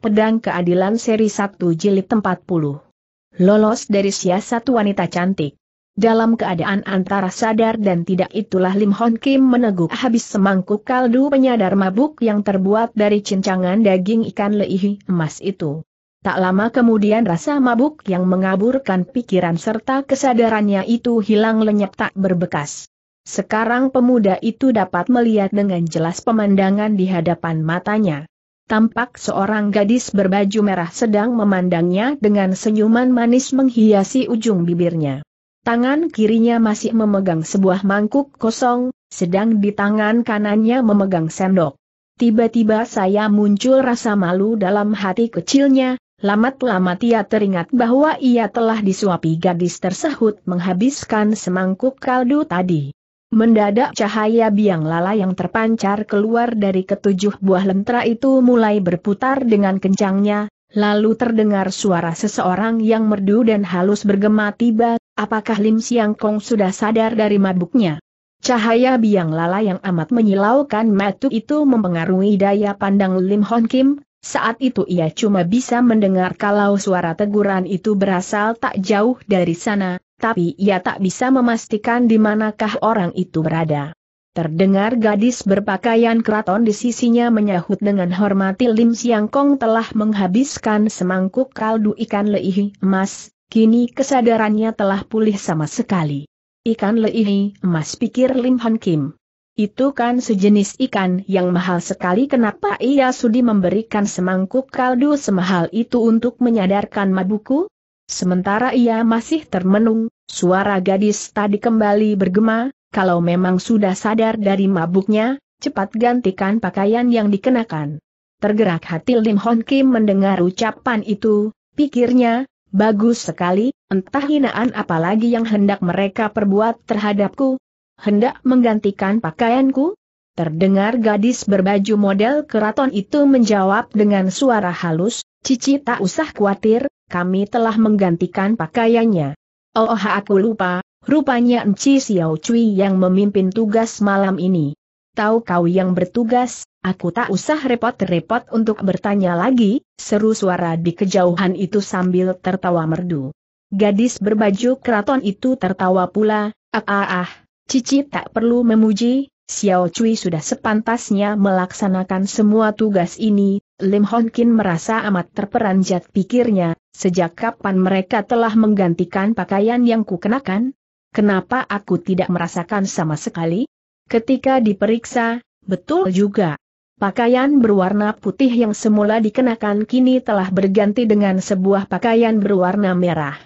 Pedang Keadilan Seri 1 Jilid 40. Lolos dari siasat wanita cantik. Dalam keadaan antara sadar dan tidak itulah Lim Hon Kim meneguk habis semangkuk kaldu penyadar mabuk yang terbuat dari cincangan daging ikan leihi emas itu. Tak lama kemudian rasa mabuk yang mengaburkan pikiran serta kesadarannya itu hilang lenyap tak berbekas. Sekarang pemuda itu dapat melihat dengan jelas pemandangan di hadapan matanya tampak seorang gadis berbaju merah sedang memandangnya dengan senyuman manis menghiasi ujung bibirnya. Tangan kirinya masih memegang sebuah mangkuk kosong, sedang di tangan kanannya memegang sendok. Tiba-tiba saya muncul rasa malu dalam hati kecilnya, lamat-lamat ia teringat bahwa ia telah disuapi gadis tersebut menghabiskan semangkuk kaldu tadi. Mendadak cahaya biang lala yang terpancar keluar dari ketujuh buah lentera itu mulai berputar dengan kencangnya, lalu terdengar suara seseorang yang merdu dan halus bergema tiba, apakah Lim Siang Kong sudah sadar dari mabuknya? Cahaya biang lala yang amat menyilaukan matu itu mempengaruhi daya pandang Lim Hon Kim, saat itu ia cuma bisa mendengar kalau suara teguran itu berasal tak jauh dari sana, tapi ia tak bisa memastikan di manakah orang itu berada. Terdengar gadis berpakaian keraton di sisinya menyahut dengan hormati Lim Siang Kong telah menghabiskan semangkuk kaldu ikan leihi emas, kini kesadarannya telah pulih sama sekali. Ikan leihi emas pikir Lim Han Kim. Itu kan sejenis ikan yang mahal sekali kenapa ia sudi memberikan semangkuk kaldu semahal itu untuk menyadarkan mabuku? Sementara ia masih termenung, suara gadis tadi kembali bergema, kalau memang sudah sadar dari mabuknya, cepat gantikan pakaian yang dikenakan. Tergerak hati Lim Hon Kim mendengar ucapan itu, pikirnya, bagus sekali, entah hinaan apalagi yang hendak mereka perbuat terhadapku. Hendak menggantikan pakaianku? Terdengar gadis berbaju model keraton itu menjawab dengan suara halus, Cici tak usah khawatir, kami telah menggantikan pakaiannya. Oh aku lupa, rupanya Enci Xiao Cui yang memimpin tugas malam ini. Tahu kau yang bertugas, aku tak usah repot-repot untuk bertanya lagi, seru suara di kejauhan itu sambil tertawa merdu. Gadis berbaju keraton itu tertawa pula, ah ah ah, Cici tak perlu memuji, Xiao Cui sudah sepantasnya melaksanakan semua tugas ini, Lim Hon Kin merasa amat terperanjat pikirnya, Sejak kapan mereka telah menggantikan pakaian yang kukenakan? Kenapa aku tidak merasakan sama sekali? Ketika diperiksa, betul juga. Pakaian berwarna putih yang semula dikenakan kini telah berganti dengan sebuah pakaian berwarna merah.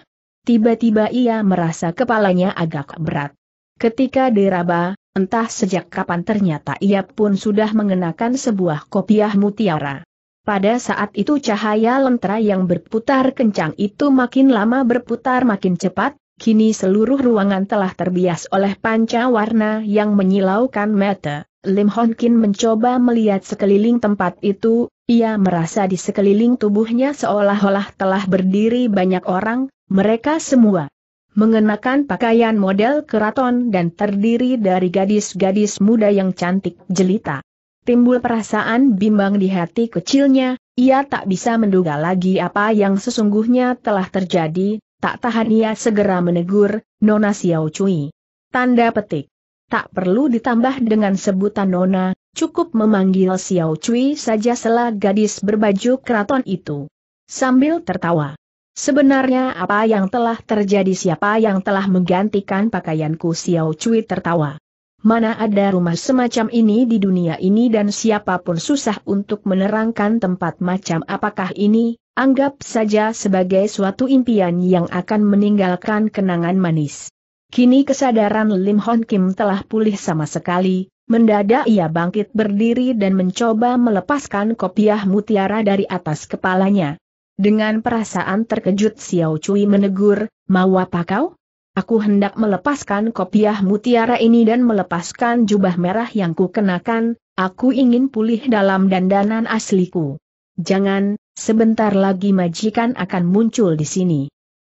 Tiba-tiba ia merasa kepalanya agak berat. Ketika diraba, entah sejak kapan ternyata ia pun sudah mengenakan sebuah kopiah mutiara. Pada saat itu cahaya lentera yang berputar kencang itu makin lama berputar makin cepat, kini seluruh ruangan telah terbias oleh panca warna yang menyilaukan mata. Lim Hon mencoba melihat sekeliling tempat itu, ia merasa di sekeliling tubuhnya seolah-olah telah berdiri banyak orang, mereka semua mengenakan pakaian model keraton dan terdiri dari gadis-gadis muda yang cantik jelita timbul perasaan bimbang di hati kecilnya, ia tak bisa menduga lagi apa yang sesungguhnya telah terjadi, tak tahan ia segera menegur, Nona Xiao Cui. Tanda petik. Tak perlu ditambah dengan sebutan Nona, cukup memanggil Xiao Cui saja selah gadis berbaju keraton itu. Sambil tertawa. Sebenarnya apa yang telah terjadi siapa yang telah menggantikan pakaianku Xiao Cui tertawa. Mana ada rumah semacam ini di dunia ini dan siapapun susah untuk menerangkan tempat macam apakah ini, anggap saja sebagai suatu impian yang akan meninggalkan kenangan manis. Kini kesadaran Lim Hon Kim telah pulih sama sekali, mendadak ia bangkit berdiri dan mencoba melepaskan kopiah mutiara dari atas kepalanya. Dengan perasaan terkejut Xiao Cui menegur, mau apa kau? Aku hendak melepaskan kopiah mutiara ini dan melepaskan jubah merah yang kukenakan, aku ingin pulih dalam dandanan asliku. Jangan, sebentar lagi majikan akan muncul di sini.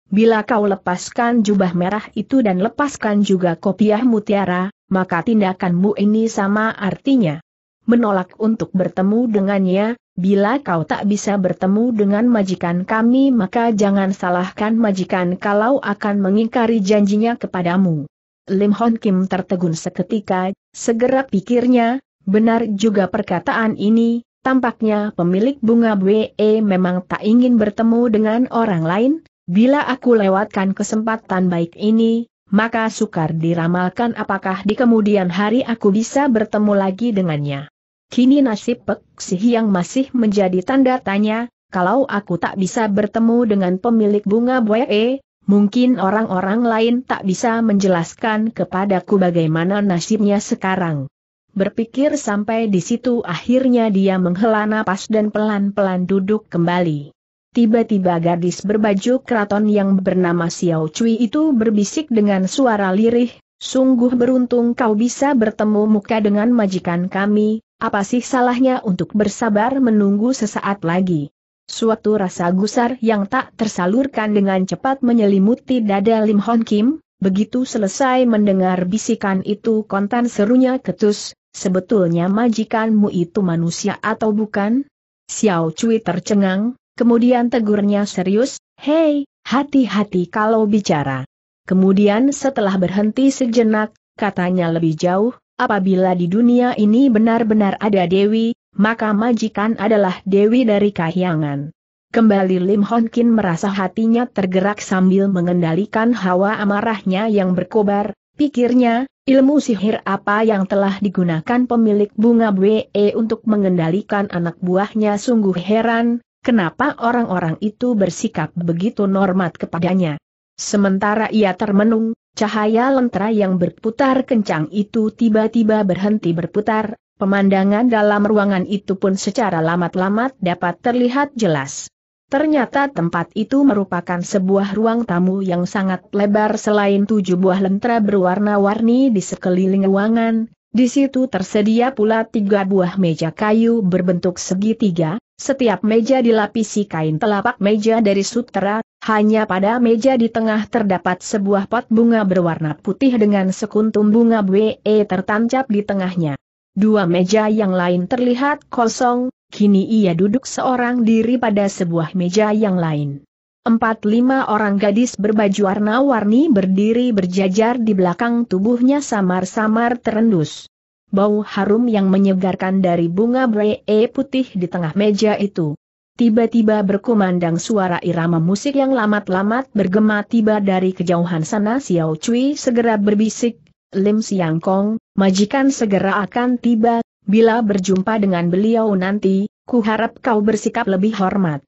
Bila kau lepaskan jubah merah itu dan lepaskan juga kopiah mutiara, maka tindakanmu ini sama artinya. Menolak untuk bertemu dengannya, Bila kau tak bisa bertemu dengan majikan kami maka jangan salahkan majikan kalau akan mengingkari janjinya kepadamu. Lim Hon Kim tertegun seketika, segera pikirnya, benar juga perkataan ini, tampaknya pemilik bunga BE e memang tak ingin bertemu dengan orang lain, bila aku lewatkan kesempatan baik ini, maka sukar diramalkan apakah di kemudian hari aku bisa bertemu lagi dengannya. Kini nasib Pek Sih yang masih menjadi tanda tanya, kalau aku tak bisa bertemu dengan pemilik bunga buaya, mungkin orang-orang lain tak bisa menjelaskan kepadaku bagaimana nasibnya sekarang. Berpikir sampai di situ akhirnya dia menghela napas dan pelan-pelan duduk kembali. Tiba-tiba gadis berbaju keraton yang bernama Xiao Cui itu berbisik dengan suara lirih, Sungguh beruntung kau bisa bertemu muka dengan majikan kami, apa sih salahnya untuk bersabar menunggu sesaat lagi? Suatu rasa gusar yang tak tersalurkan dengan cepat menyelimuti dada Lim Hon Kim, begitu selesai mendengar bisikan itu kontan serunya ketus, sebetulnya majikanmu itu manusia atau bukan? Xiao Cui tercengang, kemudian tegurnya serius, hei, hati-hati kalau bicara. Kemudian setelah berhenti sejenak, katanya lebih jauh, Apabila di dunia ini benar-benar ada Dewi, maka majikan adalah Dewi dari kahyangan. Kembali Lim Hon Kin merasa hatinya tergerak sambil mengendalikan hawa amarahnya yang berkobar, pikirnya, ilmu sihir apa yang telah digunakan pemilik bunga BE untuk mengendalikan anak buahnya sungguh heran, kenapa orang-orang itu bersikap begitu normat kepadanya. Sementara ia termenung, Cahaya lentera yang berputar kencang itu tiba-tiba berhenti berputar, pemandangan dalam ruangan itu pun secara lamat-lamat dapat terlihat jelas. Ternyata tempat itu merupakan sebuah ruang tamu yang sangat lebar selain tujuh buah lentera berwarna-warni di sekeliling ruangan, di situ tersedia pula tiga buah meja kayu berbentuk segitiga, setiap meja dilapisi kain telapak meja dari sutera, hanya pada meja di tengah terdapat sebuah pot bunga berwarna putih dengan sekuntum bunga BE tertancap di tengahnya. Dua meja yang lain terlihat kosong, kini ia duduk seorang diri pada sebuah meja yang lain. Empat lima orang gadis berbaju warna-warni berdiri berjajar di belakang tubuhnya samar-samar terendus. Bau harum yang menyegarkan dari bunga bree putih di tengah meja itu. Tiba-tiba berkumandang suara irama musik yang lamat-lamat bergema tiba dari kejauhan sana Xiao Cui segera berbisik, Lim Siang Kong, majikan segera akan tiba, bila berjumpa dengan beliau nanti, ku harap kau bersikap lebih hormat.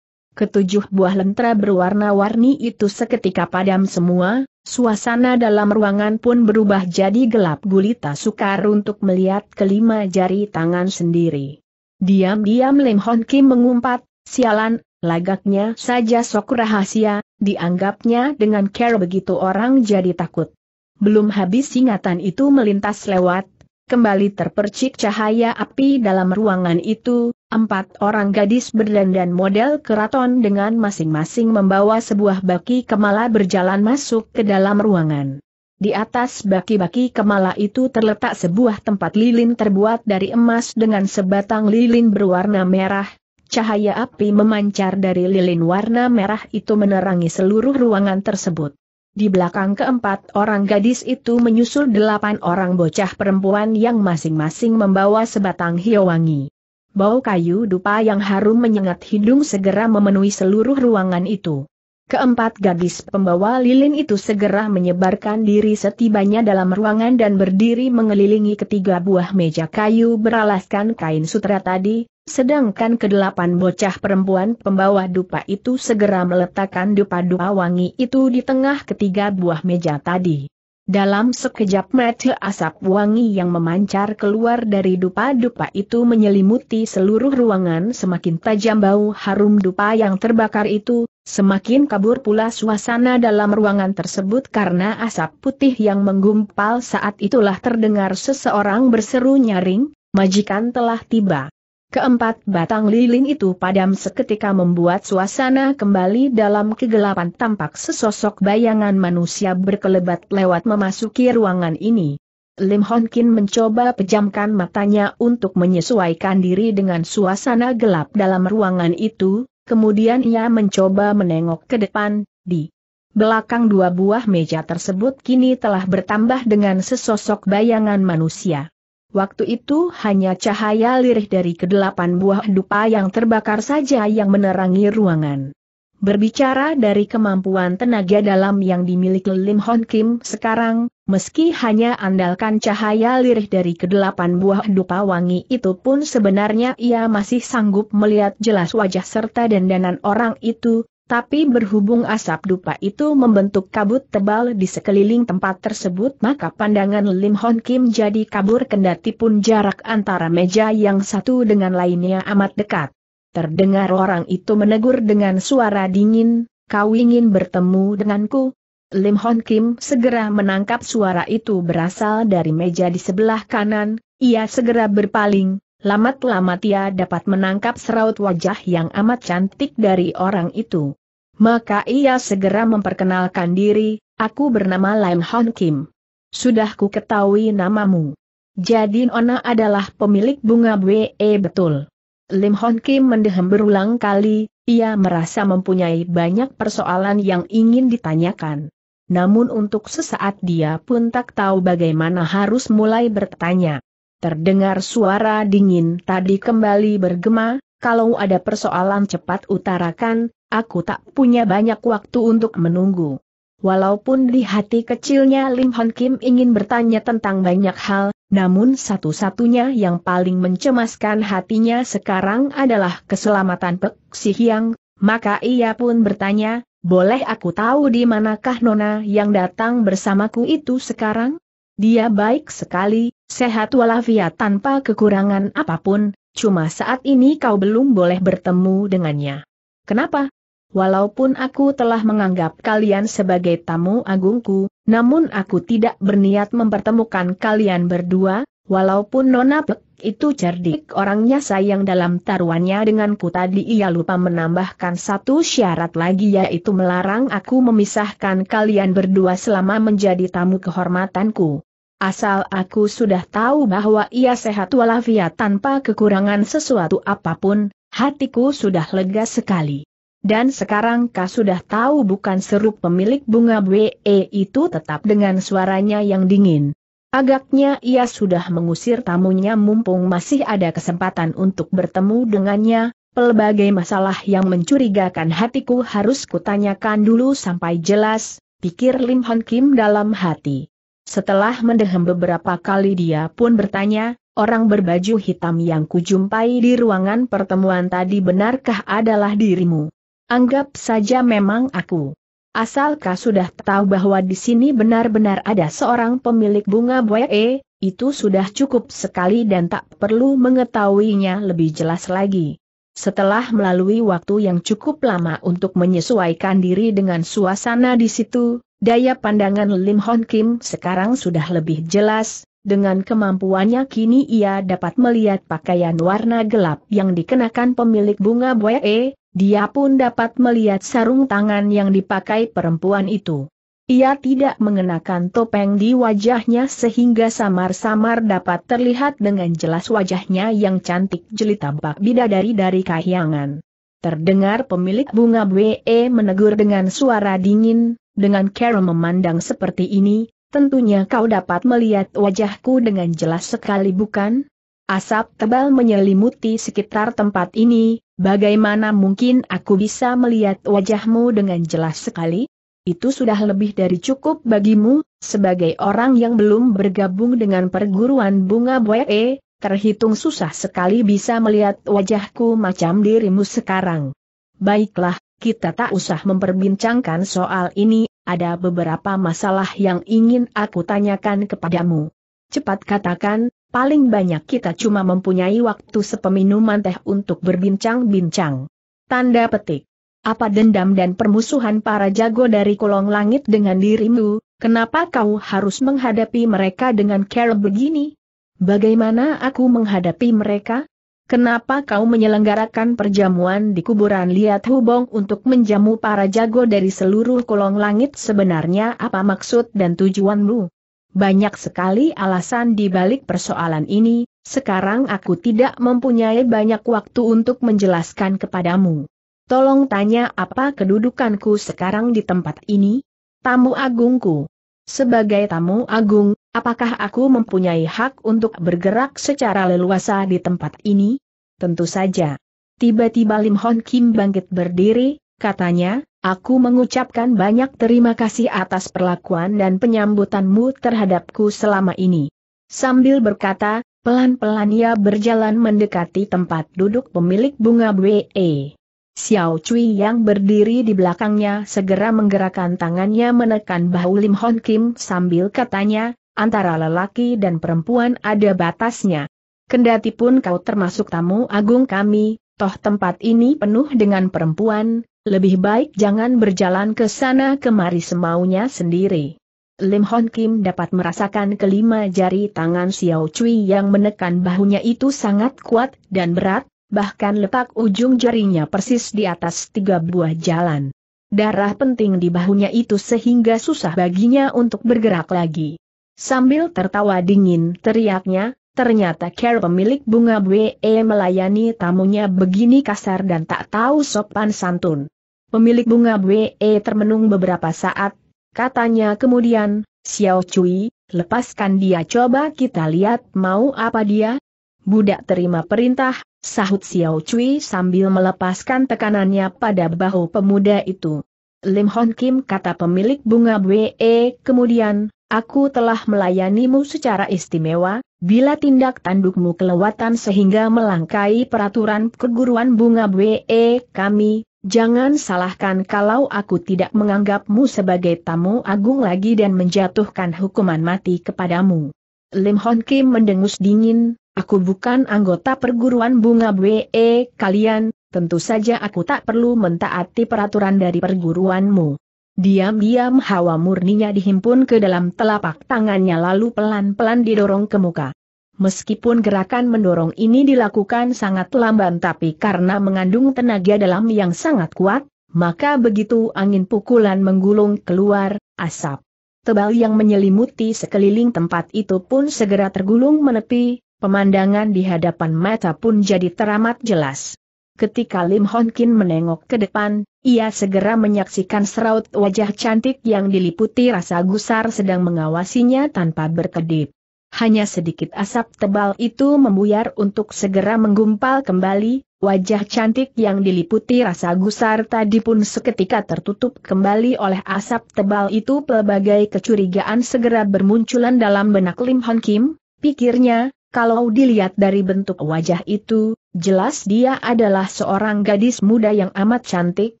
Ketujuh buah lentera berwarna-warni itu seketika padam semua, suasana dalam ruangan pun berubah jadi gelap gulita sukar untuk melihat kelima jari tangan sendiri. Diam-diam Lim Hon Kim mengumpat, sialan, lagaknya saja sok rahasia, dianggapnya dengan care begitu orang jadi takut. Belum habis ingatan itu melintas lewat, kembali terpercik cahaya api dalam ruangan itu, Empat orang gadis berdandan model keraton dengan masing-masing membawa sebuah baki kemala berjalan masuk ke dalam ruangan. Di atas baki-baki kemala itu terletak sebuah tempat lilin terbuat dari emas dengan sebatang lilin berwarna merah. Cahaya api memancar dari lilin warna merah itu menerangi seluruh ruangan tersebut. Di belakang keempat orang gadis itu menyusul delapan orang bocah perempuan yang masing-masing membawa sebatang hiowangi bau kayu dupa yang harum menyengat hidung segera memenuhi seluruh ruangan itu. Keempat gadis pembawa lilin itu segera menyebarkan diri setibanya dalam ruangan dan berdiri mengelilingi ketiga buah meja kayu beralaskan kain sutra tadi, Sedangkan kedelapan bocah perempuan pembawa dupa itu segera meletakkan dupa-dupa wangi itu di tengah ketiga buah meja tadi. Dalam sekejap mata asap wangi yang memancar keluar dari dupa-dupa itu menyelimuti seluruh ruangan semakin tajam bau harum dupa yang terbakar itu, semakin kabur pula suasana dalam ruangan tersebut karena asap putih yang menggumpal saat itulah terdengar seseorang berseru nyaring, majikan telah tiba. Keempat batang lilin itu padam seketika membuat suasana kembali dalam kegelapan tampak sesosok bayangan manusia berkelebat lewat memasuki ruangan ini. Lim Hon Kin mencoba pejamkan matanya untuk menyesuaikan diri dengan suasana gelap dalam ruangan itu, kemudian ia mencoba menengok ke depan, di belakang dua buah meja tersebut kini telah bertambah dengan sesosok bayangan manusia. Waktu itu hanya cahaya lirih dari kedelapan buah dupa yang terbakar saja yang menerangi ruangan. Berbicara dari kemampuan tenaga dalam yang dimiliki Lim Hon Kim sekarang, meski hanya andalkan cahaya lirih dari kedelapan buah dupa wangi itu pun sebenarnya ia masih sanggup melihat jelas wajah serta dandanan orang itu, tapi berhubung asap dupa itu membentuk kabut tebal di sekeliling tempat tersebut maka pandangan Lim Hon Kim jadi kabur kendati pun jarak antara meja yang satu dengan lainnya amat dekat. Terdengar orang itu menegur dengan suara dingin, kau ingin bertemu denganku? Lim Hon Kim segera menangkap suara itu berasal dari meja di sebelah kanan, ia segera berpaling, lamat-lamat ia dapat menangkap seraut wajah yang amat cantik dari orang itu. Maka ia segera memperkenalkan diri, aku bernama Lam Hon Kim. Sudah ku ketahui namamu. Jadi Nona adalah pemilik bunga BE eh, betul. Lim Hon Kim mendehem berulang kali, ia merasa mempunyai banyak persoalan yang ingin ditanyakan. Namun untuk sesaat dia pun tak tahu bagaimana harus mulai bertanya. Terdengar suara dingin tadi kembali bergema, kalau ada persoalan cepat utarakan, aku tak punya banyak waktu untuk menunggu. Walaupun di hati kecilnya Lim Hon Kim ingin bertanya tentang banyak hal, namun satu-satunya yang paling mencemaskan hatinya sekarang adalah keselamatan Pek Si Hyang, maka ia pun bertanya, boleh aku tahu di manakah Nona yang datang bersamaku itu sekarang? Dia baik sekali, sehat walafiat tanpa kekurangan apapun, cuma saat ini kau belum boleh bertemu dengannya. Kenapa? Walaupun aku telah menganggap kalian sebagai tamu agungku, namun aku tidak berniat mempertemukan kalian berdua, walaupun Nona Pek itu cerdik orangnya sayang dalam taruhannya denganku tadi ia lupa menambahkan satu syarat lagi yaitu melarang aku memisahkan kalian berdua selama menjadi tamu kehormatanku. Asal aku sudah tahu bahwa ia sehat walafiat tanpa kekurangan sesuatu apapun, hatiku sudah lega sekali. Dan sekarang kau sudah tahu bukan seru pemilik bunga BE e, itu tetap dengan suaranya yang dingin. Agaknya ia sudah mengusir tamunya mumpung masih ada kesempatan untuk bertemu dengannya, pelbagai masalah yang mencurigakan hatiku harus kutanyakan dulu sampai jelas, pikir Lim Hon Kim dalam hati. Setelah mendehem beberapa kali dia pun bertanya, orang berbaju hitam yang kujumpai di ruangan pertemuan tadi benarkah adalah dirimu? Anggap saja memang aku. Asalkah sudah tahu bahwa di sini benar-benar ada seorang pemilik bunga buaya eh, itu sudah cukup sekali dan tak perlu mengetahuinya lebih jelas lagi. Setelah melalui waktu yang cukup lama untuk menyesuaikan diri dengan suasana di situ, Daya pandangan Lim Hon Kim sekarang sudah lebih jelas, dengan kemampuannya kini ia dapat melihat pakaian warna gelap yang dikenakan pemilik bunga buae, dia pun dapat melihat sarung tangan yang dipakai perempuan itu. Ia tidak mengenakan topeng di wajahnya sehingga samar-samar dapat terlihat dengan jelas wajahnya yang cantik jeli tampak bidadari dari kahyangan. Terdengar pemilik bunga BE menegur dengan suara dingin, dengan cara memandang seperti ini, tentunya kau dapat melihat wajahku dengan jelas sekali bukan? Asap tebal menyelimuti sekitar tempat ini, bagaimana mungkin aku bisa melihat wajahmu dengan jelas sekali? Itu sudah lebih dari cukup bagimu, sebagai orang yang belum bergabung dengan perguruan bunga Boye, terhitung susah sekali bisa melihat wajahku macam dirimu sekarang. Baiklah, kita tak usah memperbincangkan soal ini, ada beberapa masalah yang ingin aku tanyakan kepadamu. Cepat katakan, paling banyak kita cuma mempunyai waktu sepeminuman teh untuk berbincang-bincang. Tanda petik. Apa dendam dan permusuhan para jago dari kolong langit dengan dirimu, kenapa kau harus menghadapi mereka dengan cara begini? Bagaimana aku menghadapi mereka? Kenapa kau menyelenggarakan perjamuan di kuburan Liat Hubong untuk menjamu para jago dari seluruh kolong langit sebenarnya apa maksud dan tujuanmu? Banyak sekali alasan di balik persoalan ini, sekarang aku tidak mempunyai banyak waktu untuk menjelaskan kepadamu. Tolong tanya apa kedudukanku sekarang di tempat ini? Tamu agungku. Sebagai tamu agung, apakah aku mempunyai hak untuk bergerak secara leluasa di tempat ini? Tentu saja. Tiba-tiba Lim Hon Kim bangkit berdiri, katanya, aku mengucapkan banyak terima kasih atas perlakuan dan penyambutanmu terhadapku selama ini. Sambil berkata, pelan-pelan ia berjalan mendekati tempat duduk pemilik bunga BE. Xiao Cui yang berdiri di belakangnya segera menggerakkan tangannya menekan bahu Lim Hon Kim sambil katanya, antara lelaki dan perempuan ada batasnya. Kendati pun kau termasuk tamu agung kami, toh tempat ini penuh dengan perempuan, lebih baik jangan berjalan ke sana kemari semaunya sendiri. Lim Hon Kim dapat merasakan kelima jari tangan Xiao Cui yang menekan bahunya itu sangat kuat dan berat, bahkan letak ujung jarinya persis di atas tiga buah jalan. Darah penting di bahunya itu sehingga susah baginya untuk bergerak lagi. Sambil tertawa dingin teriaknya, ternyata care pemilik bunga BE melayani tamunya begini kasar dan tak tahu sopan santun. Pemilik bunga BE termenung beberapa saat, katanya kemudian, Xiao Cui, lepaskan dia coba kita lihat mau apa dia. Budak terima perintah, Sahut Xiao Cui sambil melepaskan tekanannya pada bahu pemuda itu. Lim Hon Kim kata pemilik bunga We. E, kemudian, aku telah melayanimu secara istimewa, bila tindak tandukmu kelewatan sehingga melangkai peraturan keguruan bunga We e, kami, Jangan salahkan kalau aku tidak menganggapmu sebagai tamu agung lagi dan menjatuhkan hukuman mati kepadamu. Lim Hon Kim mendengus dingin, Aku bukan anggota perguruan bunga BE eh, kalian, tentu saja aku tak perlu mentaati peraturan dari perguruanmu. Diam-diam hawa murninya dihimpun ke dalam telapak tangannya lalu pelan-pelan didorong ke muka. Meskipun gerakan mendorong ini dilakukan sangat lamban tapi karena mengandung tenaga dalam yang sangat kuat, maka begitu angin pukulan menggulung keluar, asap tebal yang menyelimuti sekeliling tempat itu pun segera tergulung menepi, pemandangan di hadapan mata pun jadi teramat jelas. Ketika Lim Hon Kin menengok ke depan, ia segera menyaksikan seraut wajah cantik yang diliputi rasa gusar sedang mengawasinya tanpa berkedip. Hanya sedikit asap tebal itu membuyar untuk segera menggumpal kembali, wajah cantik yang diliputi rasa gusar tadi pun seketika tertutup kembali oleh asap tebal itu pelbagai kecurigaan segera bermunculan dalam benak Lim Hon Kim, pikirnya, kalau dilihat dari bentuk wajah itu, jelas dia adalah seorang gadis muda yang amat cantik,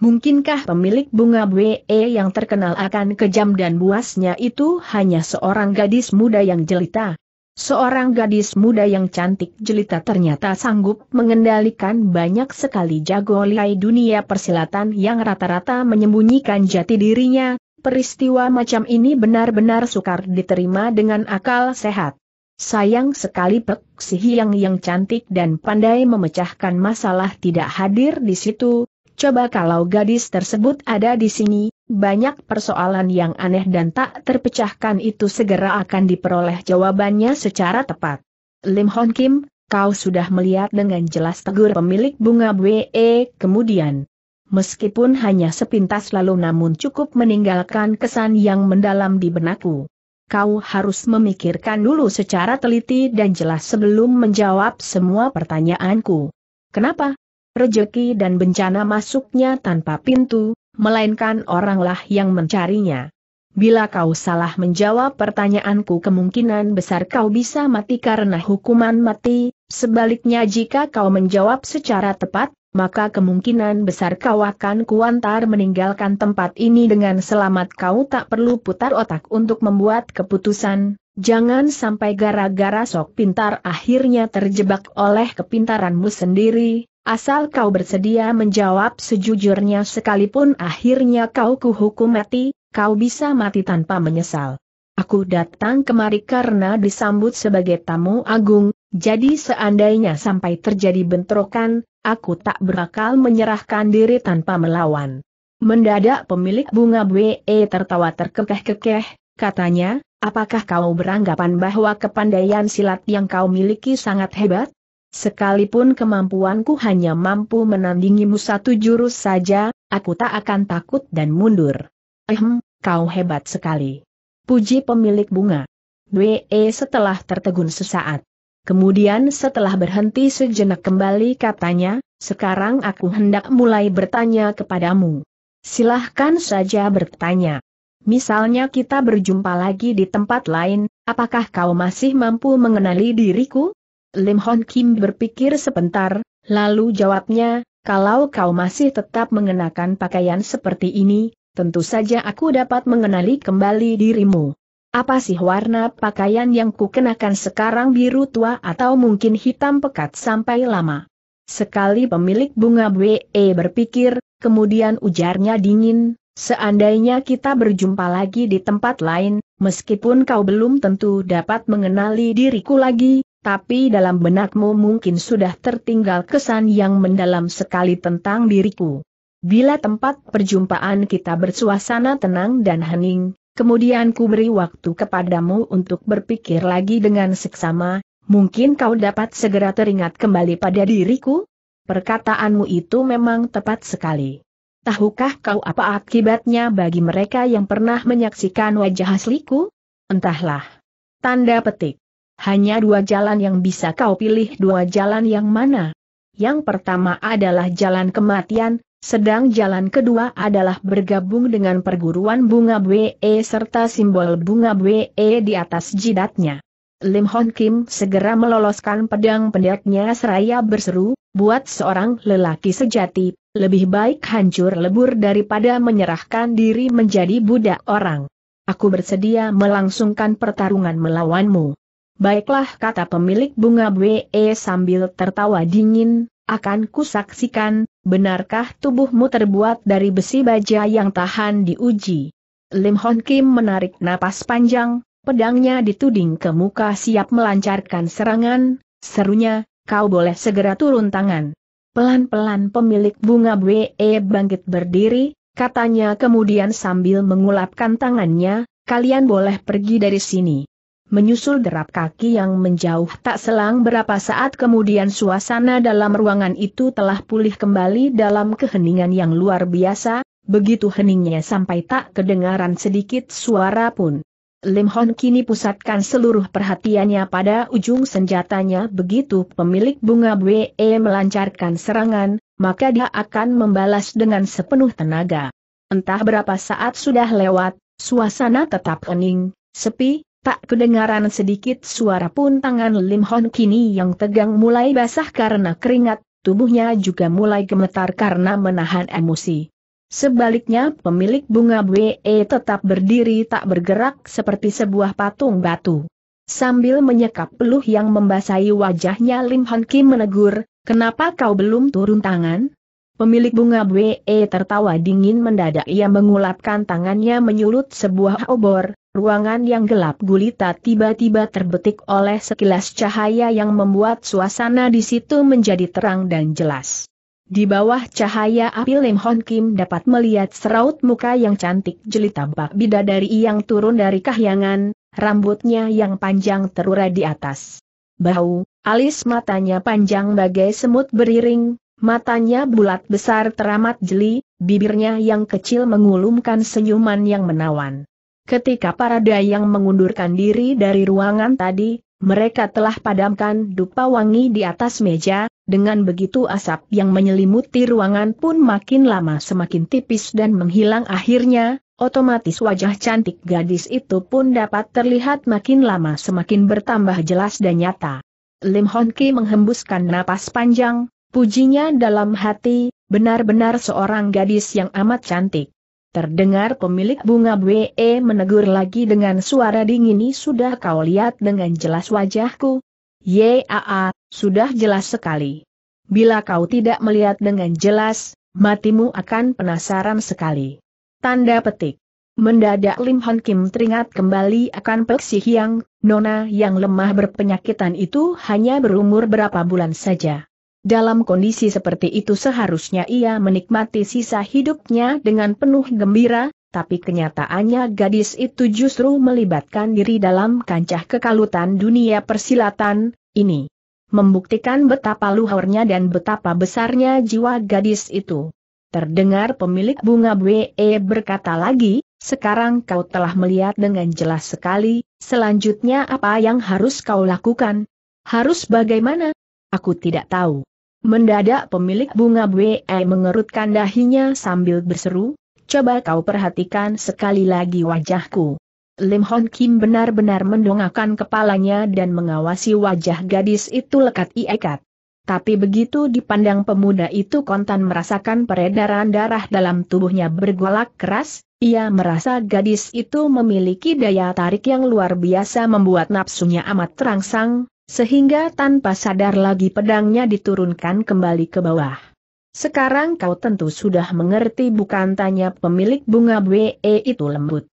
mungkinkah pemilik bunga BE yang terkenal akan kejam dan buasnya itu hanya seorang gadis muda yang jelita? Seorang gadis muda yang cantik jelita ternyata sanggup mengendalikan banyak sekali jago liai dunia persilatan yang rata-rata menyembunyikan jati dirinya, peristiwa macam ini benar-benar sukar diterima dengan akal sehat. Sayang sekali Pek Si Hiang yang cantik dan pandai memecahkan masalah tidak hadir di situ, coba kalau gadis tersebut ada di sini, banyak persoalan yang aneh dan tak terpecahkan itu segera akan diperoleh jawabannya secara tepat. Lim Hon Kim, kau sudah melihat dengan jelas tegur pemilik bunga BE kemudian. Meskipun hanya sepintas lalu namun cukup meninggalkan kesan yang mendalam di benakku kau harus memikirkan dulu secara teliti dan jelas sebelum menjawab semua pertanyaanku. Kenapa? Rejeki dan bencana masuknya tanpa pintu, melainkan oranglah yang mencarinya. Bila kau salah menjawab pertanyaanku kemungkinan besar kau bisa mati karena hukuman mati, sebaliknya jika kau menjawab secara tepat, maka kemungkinan besar kau akan kuantar meninggalkan tempat ini dengan selamat kau tak perlu putar otak untuk membuat keputusan, jangan sampai gara-gara sok pintar akhirnya terjebak oleh kepintaranmu sendiri, Asal kau bersedia menjawab sejujurnya sekalipun akhirnya kau kuhukum mati, kau bisa mati tanpa menyesal. Aku datang kemari karena disambut sebagai tamu agung, jadi seandainya sampai terjadi bentrokan, aku tak berakal menyerahkan diri tanpa melawan. Mendadak pemilik bunga BE e tertawa terkekeh-kekeh, katanya, apakah kau beranggapan bahwa kepandaian silat yang kau miliki sangat hebat? Sekalipun kemampuanku hanya mampu menandingimu satu jurus saja, aku tak akan takut dan mundur. Ehem, kau hebat sekali. Puji pemilik bunga. WE setelah tertegun sesaat. Kemudian setelah berhenti sejenak kembali katanya, sekarang aku hendak mulai bertanya kepadamu. Silahkan saja bertanya. Misalnya kita berjumpa lagi di tempat lain, apakah kau masih mampu mengenali diriku? Lim Hon Kim berpikir sebentar, lalu jawabnya, kalau kau masih tetap mengenakan pakaian seperti ini, tentu saja aku dapat mengenali kembali dirimu. Apa sih warna pakaian yang kukenakan sekarang biru tua atau mungkin hitam pekat sampai lama? Sekali pemilik bunga BE berpikir, kemudian ujarnya dingin, seandainya kita berjumpa lagi di tempat lain, meskipun kau belum tentu dapat mengenali diriku lagi, tapi dalam benakmu mungkin sudah tertinggal kesan yang mendalam sekali tentang diriku. Bila tempat perjumpaan kita bersuasana tenang dan hening, kemudian ku beri waktu kepadamu untuk berpikir lagi dengan seksama, mungkin kau dapat segera teringat kembali pada diriku? Perkataanmu itu memang tepat sekali. Tahukah kau apa akibatnya bagi mereka yang pernah menyaksikan wajah asliku? Entahlah. Tanda petik. Hanya dua jalan yang bisa kau pilih dua jalan yang mana? Yang pertama adalah jalan kematian, sedang jalan kedua adalah bergabung dengan perguruan bunga BE e serta simbol bunga BE e di atas jidatnya. Lim Hon Kim segera meloloskan pedang pendeknya seraya berseru, buat seorang lelaki sejati, lebih baik hancur lebur daripada menyerahkan diri menjadi budak orang. Aku bersedia melangsungkan pertarungan melawanmu. Baiklah kata pemilik bunga BE e sambil tertawa dingin, akan kusaksikan, benarkah tubuhmu terbuat dari besi baja yang tahan diuji? Lim Hon Kim menarik napas panjang, pedangnya dituding ke muka siap melancarkan serangan, serunya, kau boleh segera turun tangan. Pelan-pelan pemilik bunga BE bangkit berdiri, katanya kemudian sambil mengulapkan tangannya, kalian boleh pergi dari sini. Menyusul derap kaki yang menjauh tak selang berapa saat kemudian suasana dalam ruangan itu telah pulih kembali dalam keheningan yang luar biasa, begitu heningnya sampai tak kedengaran sedikit suara pun. Lim Hon kini pusatkan seluruh perhatiannya pada ujung senjatanya begitu pemilik bunga BE melancarkan serangan, maka dia akan membalas dengan sepenuh tenaga. Entah berapa saat sudah lewat, suasana tetap hening, sepi, Tak kedengaran sedikit suara pun tangan Lim Hon kini yang tegang mulai basah karena keringat, tubuhnya juga mulai gemetar karena menahan emosi. Sebaliknya pemilik bunga BE tetap berdiri tak bergerak seperti sebuah patung batu. Sambil menyekap peluh yang membasahi wajahnya Lim Hon Ki menegur, kenapa kau belum turun tangan? Pemilik bunga BE tertawa dingin mendadak ia mengulapkan tangannya menyulut sebuah obor, Ruangan yang gelap gulita tiba-tiba terbetik oleh sekilas cahaya yang membuat suasana di situ menjadi terang dan jelas. Di bawah cahaya api Lim Hon Kim dapat melihat seraut muka yang cantik jeli tampak bidadari yang turun dari kahyangan, rambutnya yang panjang terurai di atas. Bau, alis matanya panjang bagai semut beriring, matanya bulat besar teramat jeli, bibirnya yang kecil mengulumkan senyuman yang menawan. Ketika para dayang mengundurkan diri dari ruangan tadi, mereka telah padamkan dupa wangi di atas meja, dengan begitu asap yang menyelimuti ruangan pun makin lama semakin tipis dan menghilang akhirnya, otomatis wajah cantik gadis itu pun dapat terlihat makin lama semakin bertambah jelas dan nyata. Lim Hon Ki menghembuskan napas panjang, pujinya dalam hati, benar-benar seorang gadis yang amat cantik. Terdengar pemilik bunga BE menegur lagi dengan suara dingin ini sudah kau lihat dengan jelas wajahku? Yaa, sudah jelas sekali. Bila kau tidak melihat dengan jelas, matimu akan penasaran sekali. Tanda petik. Mendadak Lim Han Kim teringat kembali akan Peksi Hyang, nona yang lemah berpenyakitan itu hanya berumur berapa bulan saja. Dalam kondisi seperti itu seharusnya ia menikmati sisa hidupnya dengan penuh gembira, tapi kenyataannya gadis itu justru melibatkan diri dalam kancah kekalutan dunia persilatan, ini. Membuktikan betapa luhurnya dan betapa besarnya jiwa gadis itu. Terdengar pemilik bunga e berkata lagi, sekarang kau telah melihat dengan jelas sekali, selanjutnya apa yang harus kau lakukan? Harus bagaimana? Aku tidak tahu. Mendadak pemilik bunga BE mengerutkan dahinya sambil berseru, coba kau perhatikan sekali lagi wajahku. Lim Hon Kim benar-benar mendongakkan kepalanya dan mengawasi wajah gadis itu lekat iekat. Tapi begitu dipandang pemuda itu kontan merasakan peredaran darah dalam tubuhnya bergolak keras, ia merasa gadis itu memiliki daya tarik yang luar biasa membuat nafsunya amat terangsang, sehingga tanpa sadar lagi pedangnya diturunkan kembali ke bawah. Sekarang kau tentu sudah mengerti bukan tanya pemilik bunga BE itu lembut.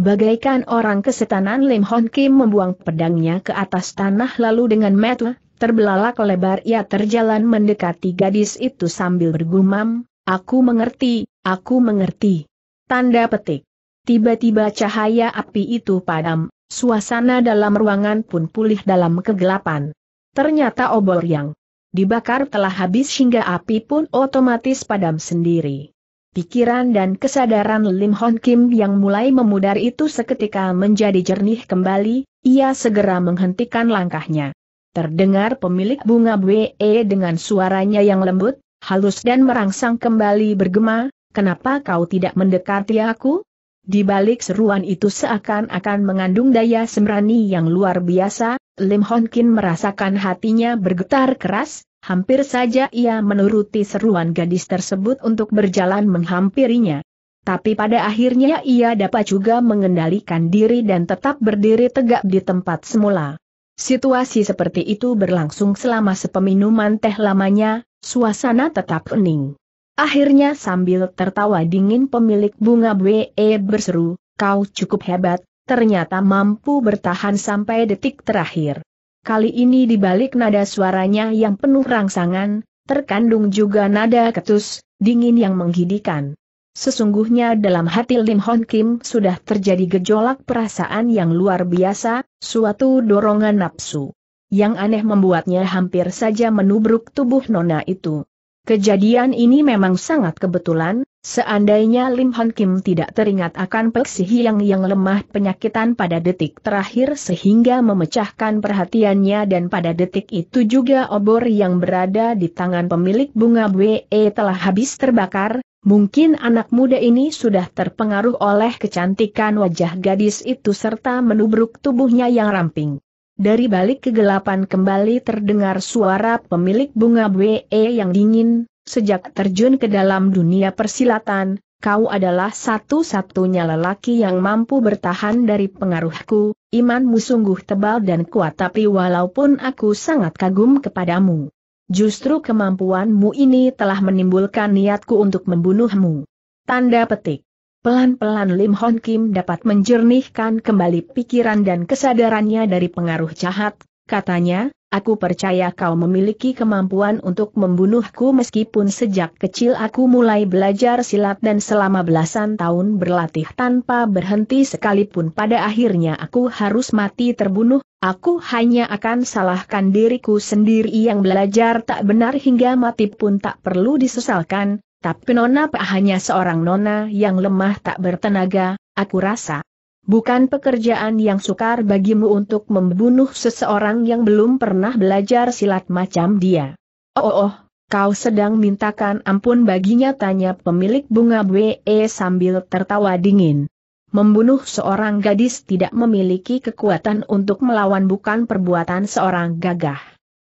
Bagaikan orang kesetanan Lim Hon Kim membuang pedangnya ke atas tanah lalu dengan metu, terbelalak lebar ia terjalan mendekati gadis itu sambil bergumam, Aku mengerti, aku mengerti. Tanda petik. Tiba-tiba cahaya api itu padam, Suasana dalam ruangan pun pulih dalam kegelapan. Ternyata obor yang dibakar telah habis hingga api pun otomatis padam sendiri. Pikiran dan kesadaran Lim Hon Kim yang mulai memudar itu seketika menjadi jernih kembali, ia segera menghentikan langkahnya. Terdengar pemilik bunga BE dengan suaranya yang lembut, halus dan merangsang kembali bergema, kenapa kau tidak mendekati aku? Di balik seruan itu seakan-akan mengandung daya semrani yang luar biasa, Lim Hon Kin merasakan hatinya bergetar keras, hampir saja ia menuruti seruan gadis tersebut untuk berjalan menghampirinya. Tapi pada akhirnya ia dapat juga mengendalikan diri dan tetap berdiri tegak di tempat semula. Situasi seperti itu berlangsung selama sepeminuman teh lamanya, suasana tetap hening. Akhirnya sambil tertawa dingin pemilik bunga BE berseru, kau cukup hebat, ternyata mampu bertahan sampai detik terakhir. Kali ini dibalik nada suaranya yang penuh rangsangan, terkandung juga nada ketus, dingin yang menghidikan. Sesungguhnya dalam hati Lim Hon Kim sudah terjadi gejolak perasaan yang luar biasa, suatu dorongan nafsu. Yang aneh membuatnya hampir saja menubruk tubuh nona itu. Kejadian ini memang sangat kebetulan, seandainya Lim Han Kim tidak teringat akan Peksi Hiang yang lemah penyakitan pada detik terakhir sehingga memecahkan perhatiannya dan pada detik itu juga obor yang berada di tangan pemilik bunga BE telah habis terbakar, mungkin anak muda ini sudah terpengaruh oleh kecantikan wajah gadis itu serta menubruk tubuhnya yang ramping. Dari balik kegelapan kembali terdengar suara pemilik bunga BE yang dingin, sejak terjun ke dalam dunia persilatan, kau adalah satu-satunya lelaki yang mampu bertahan dari pengaruhku, imanmu sungguh tebal dan kuat tapi walaupun aku sangat kagum kepadamu. Justru kemampuanmu ini telah menimbulkan niatku untuk membunuhmu. Tanda petik. Pelan-pelan Lim Hon Kim dapat menjernihkan kembali pikiran dan kesadarannya dari pengaruh jahat, katanya, aku percaya kau memiliki kemampuan untuk membunuhku meskipun sejak kecil aku mulai belajar silat dan selama belasan tahun berlatih tanpa berhenti sekalipun pada akhirnya aku harus mati terbunuh, aku hanya akan salahkan diriku sendiri yang belajar tak benar hingga mati pun tak perlu disesalkan, tapi Nona Pak hanya seorang Nona yang lemah tak bertenaga, aku rasa. Bukan pekerjaan yang sukar bagimu untuk membunuh seseorang yang belum pernah belajar silat macam dia. Oh, oh, oh kau sedang mintakan ampun baginya tanya pemilik bunga we sambil tertawa dingin. Membunuh seorang gadis tidak memiliki kekuatan untuk melawan bukan perbuatan seorang gagah.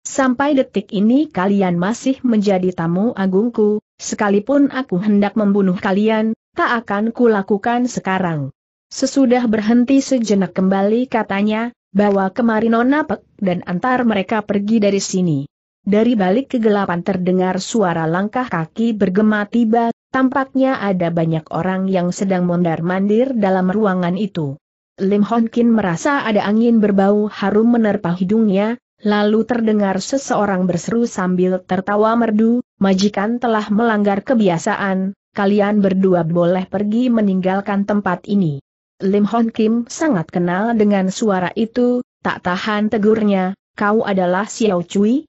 Sampai detik ini kalian masih menjadi tamu agungku, Sekalipun aku hendak membunuh kalian, tak akan kulakukan sekarang. Sesudah berhenti sejenak kembali katanya, bawa kemari Nona Pek dan antar mereka pergi dari sini. Dari balik kegelapan terdengar suara langkah kaki bergema tiba, tampaknya ada banyak orang yang sedang mondar-mandir dalam ruangan itu. Lim Honkin merasa ada angin berbau harum menerpa hidungnya, lalu terdengar seseorang berseru sambil tertawa merdu, majikan telah melanggar kebiasaan, kalian berdua boleh pergi meninggalkan tempat ini. Lim Hon Kim sangat kenal dengan suara itu, tak tahan tegurnya, kau adalah Xiao Cui?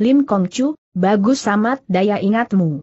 Lim Kong Chu, bagus amat daya ingatmu.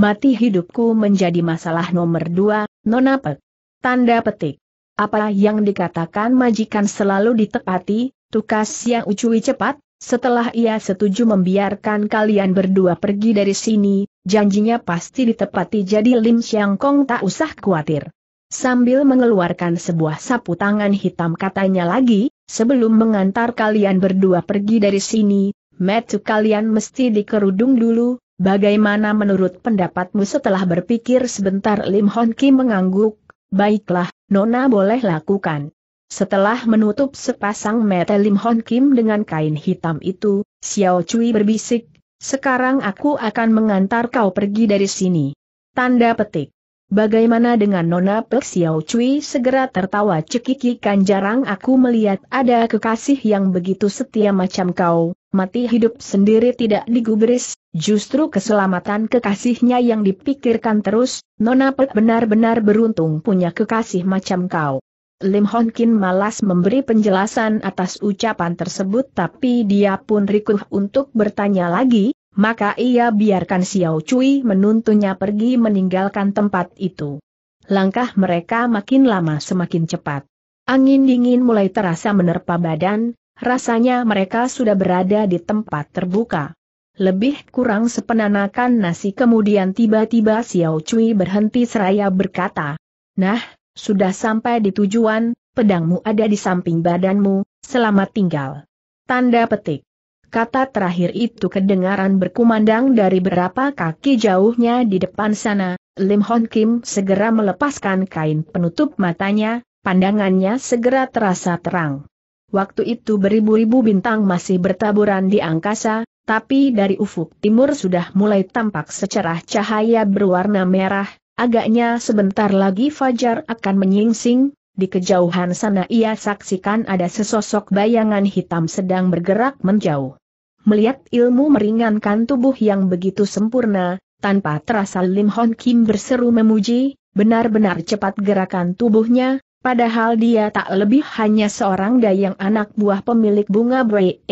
Mati hidupku menjadi masalah nomor dua, nona pet. Tanda petik. Apa yang dikatakan majikan selalu ditepati, tukas yang Cui cepat, setelah ia setuju membiarkan kalian berdua pergi dari sini, janjinya pasti ditepati jadi Lim Siang Kong tak usah khawatir. Sambil mengeluarkan sebuah sapu tangan hitam katanya lagi, sebelum mengantar kalian berdua pergi dari sini, metu kalian mesti dikerudung dulu, bagaimana menurut pendapatmu setelah berpikir sebentar Lim Hon Ki mengangguk, baiklah, Nona boleh lakukan. Setelah menutup sepasang mata Lim Hon Kim dengan kain hitam itu, Xiao Cui berbisik, sekarang aku akan mengantar kau pergi dari sini. Tanda petik. Bagaimana dengan Nona Pek Xiao Cui segera tertawa cekikikan jarang aku melihat ada kekasih yang begitu setia macam kau, mati hidup sendiri tidak digubris, justru keselamatan kekasihnya yang dipikirkan terus, Nona Pek benar-benar beruntung punya kekasih macam kau. Lim Hon Kin malas memberi penjelasan atas ucapan tersebut tapi dia pun rikuh untuk bertanya lagi, maka ia biarkan Xiao Cui menuntunnya pergi meninggalkan tempat itu. Langkah mereka makin lama semakin cepat. Angin dingin mulai terasa menerpa badan, rasanya mereka sudah berada di tempat terbuka. Lebih kurang sepenanakan nasi kemudian tiba-tiba Xiao Cui berhenti seraya berkata, Nah, sudah sampai di tujuan, pedangmu ada di samping badanmu, selamat tinggal. Tanda petik. Kata terakhir itu kedengaran berkumandang dari berapa kaki jauhnya di depan sana, Lim Hon Kim segera melepaskan kain penutup matanya, pandangannya segera terasa terang. Waktu itu beribu-ribu bintang masih bertaburan di angkasa, tapi dari ufuk timur sudah mulai tampak secerah cahaya berwarna merah, Agaknya sebentar lagi Fajar akan menyingsing, di kejauhan sana ia saksikan ada sesosok bayangan hitam sedang bergerak menjauh. Melihat ilmu meringankan tubuh yang begitu sempurna, tanpa terasa Lim Hon Kim berseru memuji, benar-benar cepat gerakan tubuhnya, padahal dia tak lebih hanya seorang dayang anak buah pemilik bunga Bree.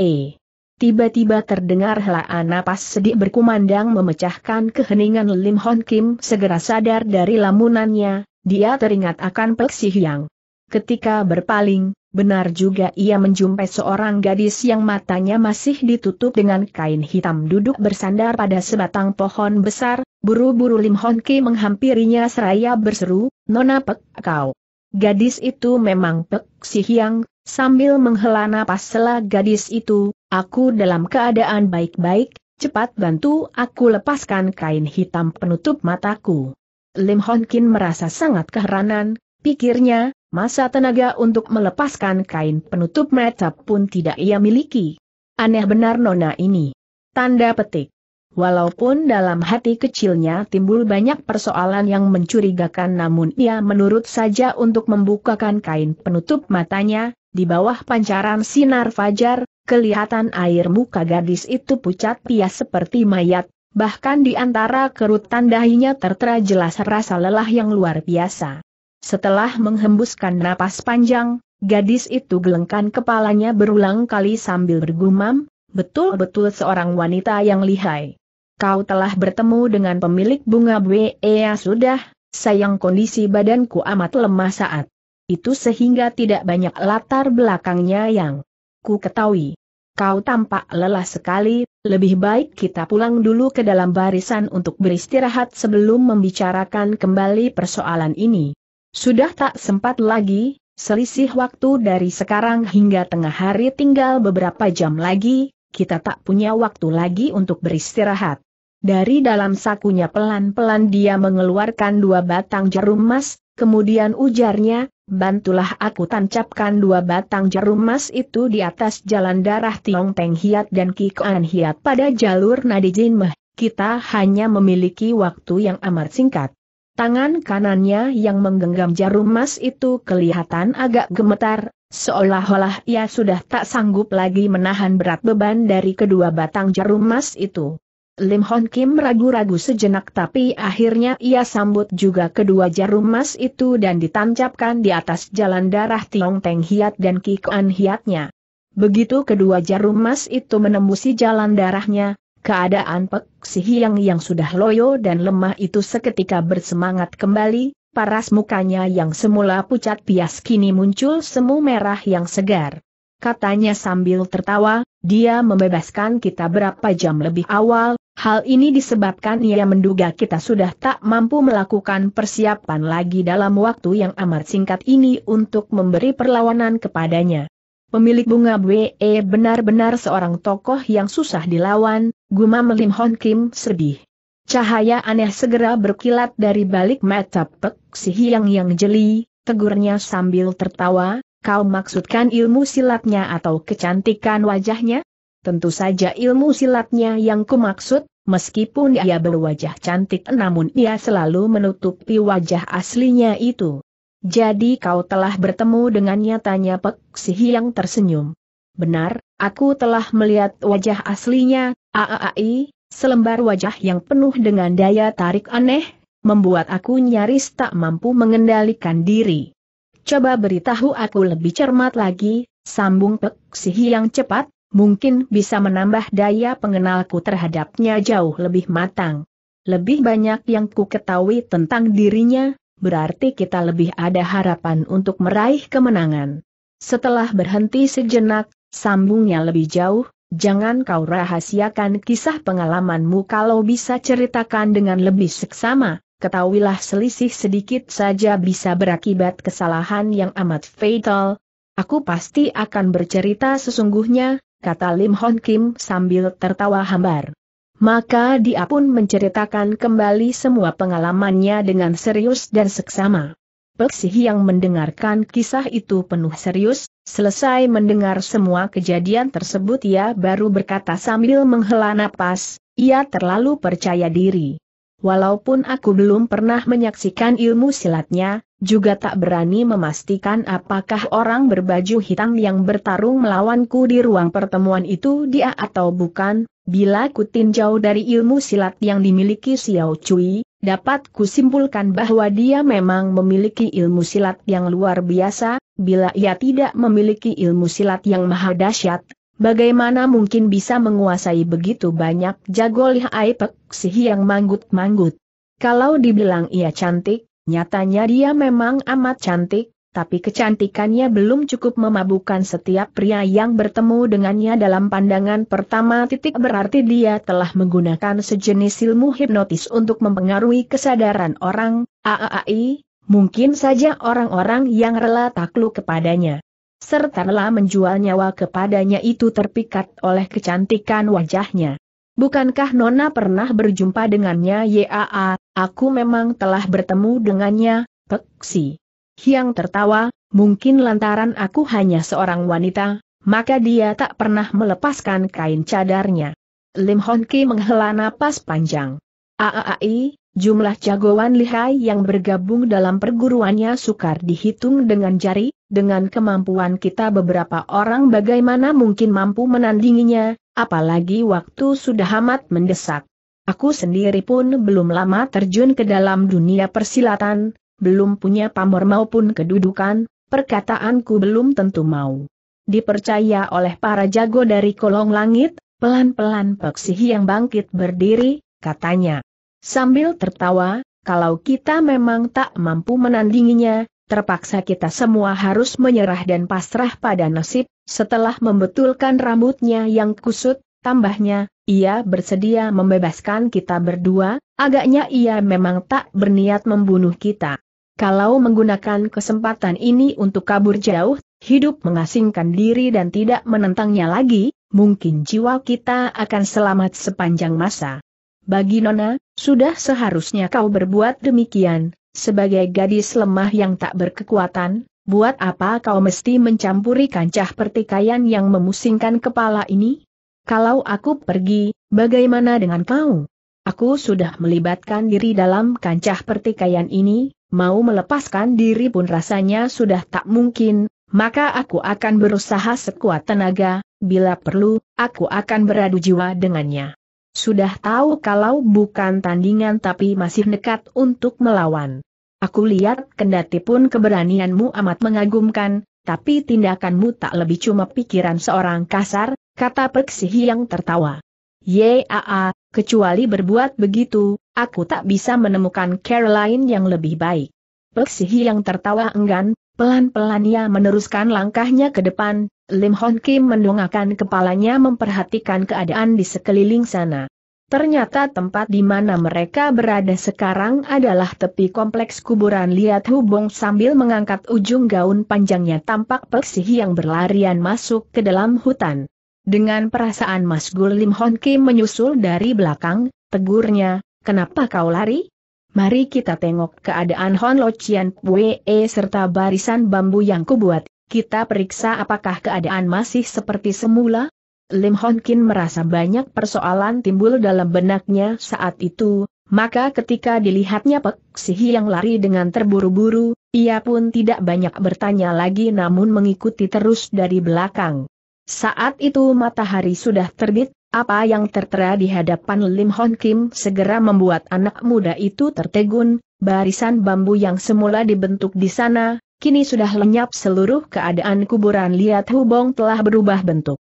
Tiba-tiba terdengar helaan napas sedih berkumandang memecahkan keheningan Lim Hon Kim segera sadar dari lamunannya, dia teringat akan Pek Si Hyang. Ketika berpaling, benar juga ia menjumpai seorang gadis yang matanya masih ditutup dengan kain hitam duduk bersandar pada sebatang pohon besar, buru-buru Lim Hon Kim menghampirinya seraya berseru, Nona Pek, kau. Gadis itu memang Pek Si Hyang, sambil menghela napas sela gadis itu, Aku dalam keadaan baik-baik, cepat bantu aku lepaskan kain hitam penutup mataku. Lim Hon merasa sangat keheranan, pikirnya, masa tenaga untuk melepaskan kain penutup mata pun tidak ia miliki. Aneh benar nona ini. Tanda petik. Walaupun dalam hati kecilnya timbul banyak persoalan yang mencurigakan namun ia menurut saja untuk membukakan kain penutup matanya, di bawah pancaran sinar fajar, kelihatan air muka gadis itu pucat pias seperti mayat, bahkan di antara kerutan dahinya tertera jelas rasa lelah yang luar biasa. Setelah menghembuskan napas panjang, gadis itu gelengkan kepalanya berulang kali sambil bergumam, betul-betul seorang wanita yang lihai. Kau telah bertemu dengan pemilik bunga BEA sudah, sayang kondisi badanku amat lemah saat itu sehingga tidak banyak latar belakangnya yang aku ketahui. Kau tampak lelah sekali, lebih baik kita pulang dulu ke dalam barisan untuk beristirahat sebelum membicarakan kembali persoalan ini. Sudah tak sempat lagi, selisih waktu dari sekarang hingga tengah hari tinggal beberapa jam lagi, kita tak punya waktu lagi untuk beristirahat. Dari dalam sakunya pelan-pelan dia mengeluarkan dua batang jarum emas, kemudian ujarnya, Bantulah aku tancapkan dua batang jarum emas itu di atas jalan darah Tiong Peng Hiat dan Ki Koan Hiat pada jalur nadi Jin Meh. Kita hanya memiliki waktu yang amat singkat. Tangan kanannya yang menggenggam jarum emas itu kelihatan agak gemetar, seolah-olah ia sudah tak sanggup lagi menahan berat beban dari kedua batang jarum emas itu. Lim Hon Kim ragu-ragu sejenak tapi akhirnya ia sambut juga kedua jarum emas itu dan ditancapkan di atas jalan darah Tiong Teng Hiat dan Kuan Hiatnya. Begitu kedua jarum emas itu menembusi jalan darahnya, keadaan Pek Si Hiang yang sudah loyo dan lemah itu seketika bersemangat kembali, paras mukanya yang semula pucat pias kini muncul semu merah yang segar. Katanya sambil tertawa, dia membebaskan kita berapa jam lebih awal, Hal ini disebabkan ia menduga kita sudah tak mampu melakukan persiapan lagi dalam waktu yang amat singkat ini untuk memberi perlawanan kepadanya. Pemilik bunga BE benar-benar seorang tokoh yang susah dilawan, Guma Lim Hon Kim sedih. Cahaya aneh segera berkilat dari balik mata Pek Si Hiang yang jeli, tegurnya sambil tertawa, kau maksudkan ilmu silatnya atau kecantikan wajahnya? Tentu saja ilmu silatnya yang kumaksud, meskipun ia berwajah cantik namun ia selalu menutupi wajah aslinya itu. Jadi kau telah bertemu dengannya tanya Pek Sihi yang tersenyum. Benar, aku telah melihat wajah aslinya, aaai, selembar wajah yang penuh dengan daya tarik aneh, membuat aku nyaris tak mampu mengendalikan diri. Coba beritahu aku lebih cermat lagi, sambung Pek Sihi yang cepat, mungkin bisa menambah daya pengenalku terhadapnya jauh lebih matang. Lebih banyak yang ku ketahui tentang dirinya, berarti kita lebih ada harapan untuk meraih kemenangan. Setelah berhenti sejenak, sambungnya lebih jauh, Jangan kau rahasiakan kisah pengalamanmu kalau bisa ceritakan dengan lebih seksama, ketahuilah selisih sedikit saja bisa berakibat kesalahan yang amat fatal. Aku pasti akan bercerita sesungguhnya, kata Lim Hon Kim sambil tertawa hambar. Maka dia pun menceritakan kembali semua pengalamannya dengan serius dan seksama. Peksih yang mendengarkan kisah itu penuh serius, selesai mendengar semua kejadian tersebut ia baru berkata sambil menghela napas, ia terlalu percaya diri. Walaupun aku belum pernah menyaksikan ilmu silatnya, juga tak berani memastikan apakah orang berbaju hitam yang bertarung melawanku di ruang pertemuan itu dia atau bukan, bila ku tinjau dari ilmu silat yang dimiliki Xiao Cui, dapat kusimpulkan bahwa dia memang memiliki ilmu silat yang luar biasa, bila ia tidak memiliki ilmu silat yang maha dahsyat, bagaimana mungkin bisa menguasai begitu banyak jago lihai peksih yang manggut-manggut. Kalau dibilang ia cantik, Nyatanya dia memang amat cantik, tapi kecantikannya belum cukup memabukkan setiap pria yang bertemu dengannya dalam pandangan pertama titik berarti dia telah menggunakan sejenis ilmu hipnotis untuk mempengaruhi kesadaran orang, AAI, mungkin saja orang-orang yang rela takluk kepadanya. Serta rela menjual nyawa kepadanya itu terpikat oleh kecantikan wajahnya. Bukankah Nona pernah berjumpa dengannya Yaa, aku memang telah bertemu dengannya, Peksi. Hiang tertawa, mungkin lantaran aku hanya seorang wanita, maka dia tak pernah melepaskan kain cadarnya. Lim Hon Ki menghela napas panjang. Aai, jumlah jagoan lihai yang bergabung dalam perguruannya sukar dihitung dengan jari, dengan kemampuan kita beberapa orang bagaimana mungkin mampu menandinginya, apalagi waktu sudah amat mendesak. Aku sendiri pun belum lama terjun ke dalam dunia persilatan, belum punya pamor maupun kedudukan, perkataanku belum tentu mau. Dipercaya oleh para jago dari kolong langit, pelan-pelan Peksihi yang bangkit berdiri, katanya. Sambil tertawa, kalau kita memang tak mampu menandinginya, terpaksa kita semua harus menyerah dan pasrah pada nasib, setelah membetulkan rambutnya yang kusut, tambahnya, ia bersedia membebaskan kita berdua, agaknya ia memang tak berniat membunuh kita. Kalau menggunakan kesempatan ini untuk kabur jauh, hidup mengasingkan diri dan tidak menentangnya lagi, mungkin jiwa kita akan selamat sepanjang masa. Bagi Nona, sudah seharusnya kau berbuat demikian, sebagai gadis lemah yang tak berkekuatan, buat apa kau mesti mencampuri kancah pertikaian yang memusingkan kepala ini? Kalau aku pergi, bagaimana dengan kau? Aku sudah melibatkan diri dalam kancah pertikaian ini, mau melepaskan diri pun rasanya sudah tak mungkin, maka aku akan berusaha sekuat tenaga, bila perlu, aku akan beradu jiwa dengannya. Sudah tahu kalau bukan tandingan tapi masih nekat untuk melawan. Aku lihat kendati pun keberanianmu amat mengagumkan, tapi tindakanmu tak lebih cuma pikiran seorang kasar, kata Peksihi yang tertawa. Yaa, kecuali berbuat begitu, aku tak bisa menemukan Caroline yang lebih baik. Peksihi yang tertawa enggan, pelan-pelan ia meneruskan langkahnya ke depan, Lim Hon Kim mendongakkan kepalanya memperhatikan keadaan di sekeliling sana. Ternyata tempat di mana mereka berada sekarang adalah tepi kompleks kuburan Liat Hubong sambil mengangkat ujung gaun panjangnya tampak Persehi yang berlarian masuk ke dalam hutan. Dengan perasaan Mas Gul Lim Hon Kim menyusul dari belakang, tegurnya, kenapa kau lari? Mari kita tengok keadaan Hon Lo Chian Pue serta barisan bambu yang kubuat, kita periksa apakah keadaan masih seperti semula? Lim Hon Kin merasa banyak persoalan timbul dalam benaknya saat itu, maka ketika dilihatnya Pek Sihi yang lari dengan terburu-buru, ia pun tidak banyak bertanya lagi namun mengikuti terus dari belakang. Saat itu matahari sudah terbit, apa yang tertera di hadapan Lim Hon Kim segera membuat anak muda itu tertegun, barisan bambu yang semula dibentuk di sana, kini sudah lenyap seluruh keadaan kuburan Liat Hubong telah berubah bentuk.